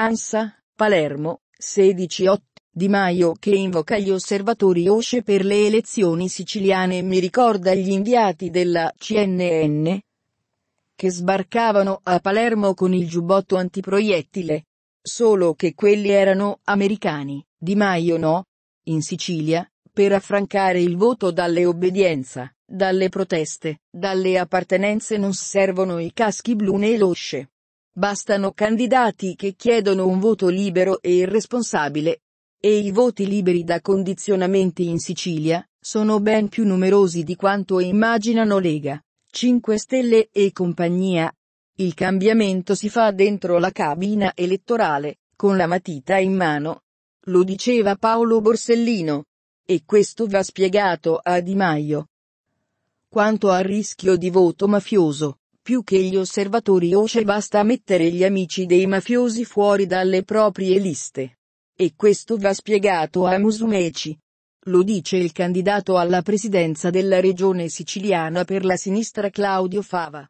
Ansa, Palermo, 16-8, Di Maio che invoca gli osservatori OSCE per le elezioni siciliane mi ricorda gli inviati della CNN che sbarcavano a Palermo con il giubbotto antiproiettile. Solo che quelli erano americani, Di Maio no. In Sicilia, per affrancare il voto dalle obbedienza, dalle proteste, dalle appartenenze non servono i caschi blu né l'osce. Bastano candidati che chiedono un voto libero e irresponsabile. E i voti liberi da condizionamenti in Sicilia, sono ben più numerosi di quanto immaginano Lega, 5 Stelle e compagnia. Il cambiamento si fa dentro la cabina elettorale, con la matita in mano. Lo diceva Paolo Borsellino. E questo va spiegato a Di Maio. Quanto al rischio di voto mafioso, più che gli osservatori OCE basta mettere gli amici dei mafiosi fuori dalle proprie liste. E questo va spiegato a Musumeci. Lo dice il candidato alla presidenza della regione siciliana per la sinistra Claudio Fava.